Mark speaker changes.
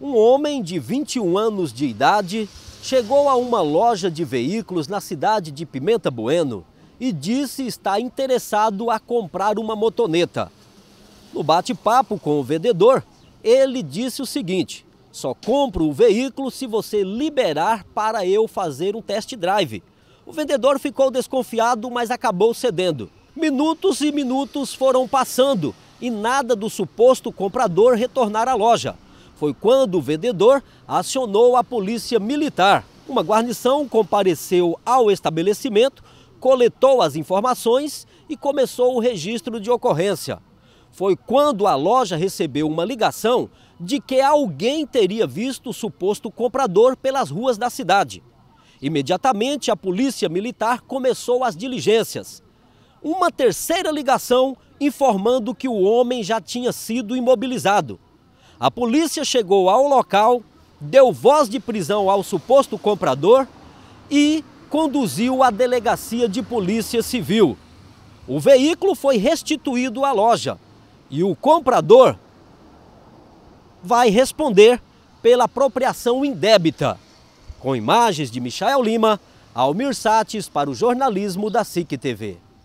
Speaker 1: Um homem de 21 anos de idade chegou a uma loja de veículos na cidade de Pimenta Bueno e disse estar interessado a comprar uma motoneta. No bate-papo com o vendedor, ele disse o seguinte: só compro o veículo se você liberar para eu fazer um test drive. O vendedor ficou desconfiado, mas acabou cedendo. Minutos e minutos foram passando e nada do suposto comprador retornar à loja foi quando o vendedor acionou a polícia militar. Uma guarnição compareceu ao estabelecimento, coletou as informações e começou o registro de ocorrência. Foi quando a loja recebeu uma ligação de que alguém teria visto o suposto comprador pelas ruas da cidade. Imediatamente, a polícia militar começou as diligências. Uma terceira ligação informando que o homem já tinha sido imobilizado. A polícia chegou ao local, deu voz de prisão ao suposto comprador e conduziu à delegacia de polícia civil. O veículo foi restituído à loja e o comprador vai responder pela apropriação indébita. Com imagens de Michael Lima, Almir Sates para o jornalismo da SIC TV.